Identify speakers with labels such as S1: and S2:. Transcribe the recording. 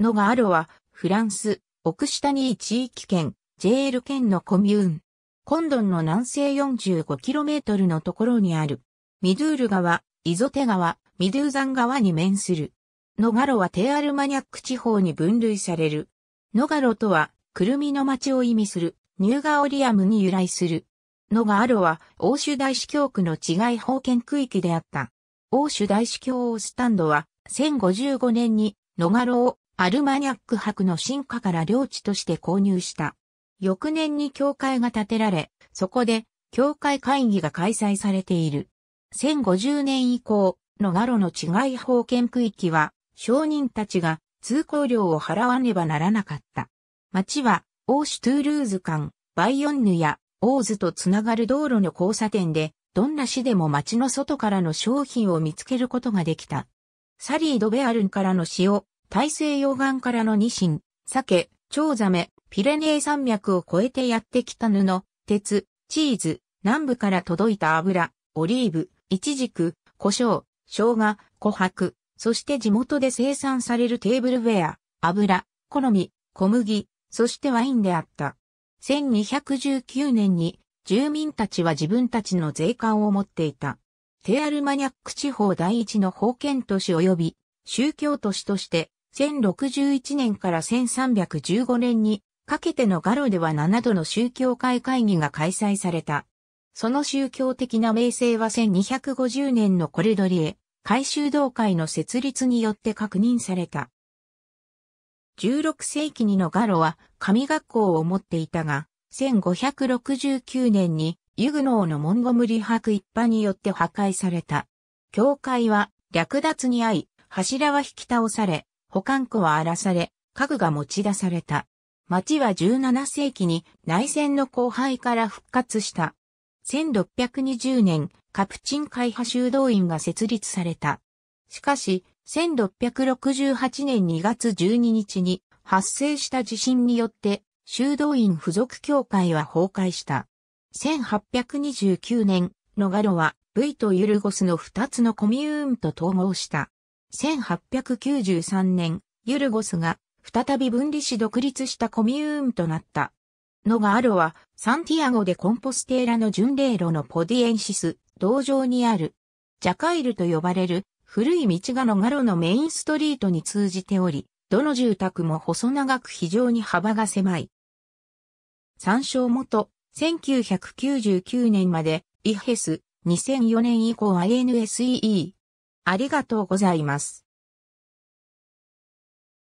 S1: ノガールは、フランス、オクシタニー地域圏、ジェール県のコミューン。コンドンの南西 45km のところにある。ミドゥール川、イゾテ川、ミドゥーザン川に面する。ノガロはテアルマニャック地方に分類される。ノガロとは、クルミの町を意味する、ニューガオリアムに由来する。ノガロは、欧州大司教区の違い封建区域であった。欧州大司教オースタンドは、1055年に、ノガロをアルマニャック博の進化から領地として購入した。翌年に教会が建てられ、そこで教会会議が開催されている。1050年以降のガロの治外法権区域は商人たちが通行料を払わねばならなかった。町はオーシュトゥールーズ間、バイオンヌやオーズとつながる道路の交差点で、どんな市でも町の外からの商品を見つけることができた。サリー・ドベアルンからの詩を大西洋岸からのニシン、ョ蝶ザメ、ピレネー山脈を越えてやってきた布、鉄、チーズ、南部から届いた油、オリーブ、イチジク、胡椒、生姜、琥珀、そして地元で生産されるテーブルウェア、油、好み、小麦、そしてワインであった。1219年に住民たちは自分たちの税関を持っていた。テアルマニャック地方第一の封建都市及び宗教都市として1061年から1315年にかけてのガロでは7度の宗教界会議が開催された。その宗教的な名声は1250年のコレドリエ、改修道会の設立によって確認された。16世紀にのガロは神学校を持っていたが、1569年にユグノーのモンゴムリ博一派によって破壊された。教会は略奪に遭い、柱は引き倒され、保管庫は荒らされ、家具が持ち出された。町は17世紀に内戦の後輩から復活した。1620年、カプチン会派修道院が設立された。しかし、1668年2月12日に発生した地震によって、修道院付属協会は崩壊した。1829年、ノガロは、ブイとユルゴスの2つのコミューンと統合した。1893年、ユルゴスが再び分離し独立したコミューンとなった。ノガアロは、サンティアゴでコンポステーラの巡礼路のポディエンシス、道場にある、ジャカイルと呼ばれる古い道がノガロのメインストリートに通じており、どの住宅も細長く非常に幅が狭い。参照元、1999年まで、イヘス、2004年以降 i n s e e ありがとうございます。